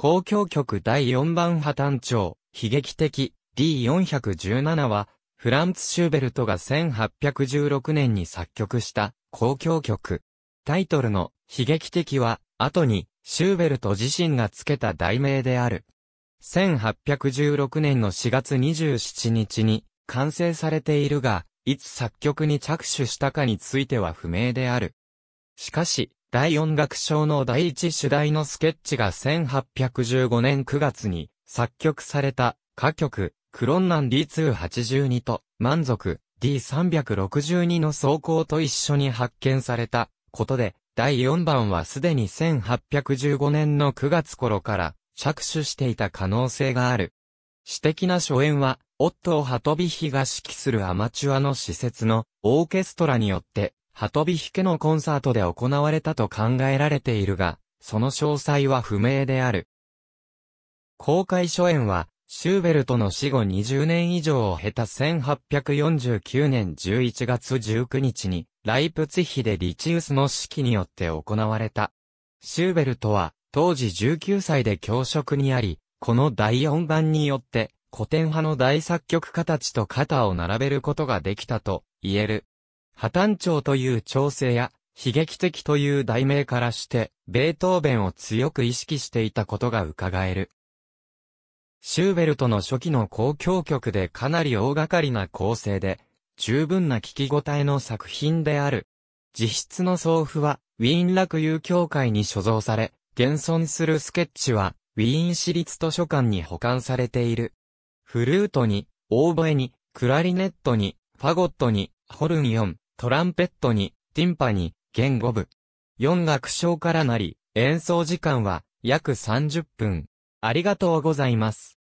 公共曲第4番破綻調、悲劇的 D417 は、フランツ・シューベルトが1816年に作曲した公共曲。タイトルの悲劇的は、後にシューベルト自身が付けた題名である。1816年の4月27日に完成されているが、いつ作曲に着手したかについては不明である。しかし、第四楽章の第一主題のスケッチが1815年9月に作曲された歌曲、クロンナン D282 と満足 D362 の走行と一緒に発見されたことで、第4番はすでに1815年の9月頃から着手していた可能性がある。私的な初演は、オットー・ハトビヒが指揮するアマチュアの施設のオーケストラによってトビ引けのコンサートで行われたと考えられているが、その詳細は不明である。公開初演は、シューベルトの死後20年以上を経た1849年11月19日に、ライプツヒでリチウスの指揮によって行われた。シューベルトは、当時19歳で教職にあり、この第4版によって、古典派の大作曲家たちと肩を並べることができたと言える。破綻調という調整や、悲劇的という題名からして、ベートーベンを強く意識していたことが伺える。シューベルトの初期の交響曲でかなり大掛かりな構成で、十分な聞き応えの作品である。実質の送付は、ウィーン楽友協会に所蔵され、現存するスケッチは、ウィーン市立図書館に保管されている。フルートに、オーボエに、クラリネットに、ファゴットに、ホルン4、トランペットに、ティンパに、弦五部。4楽章からなり、演奏時間は約30分。ありがとうございます。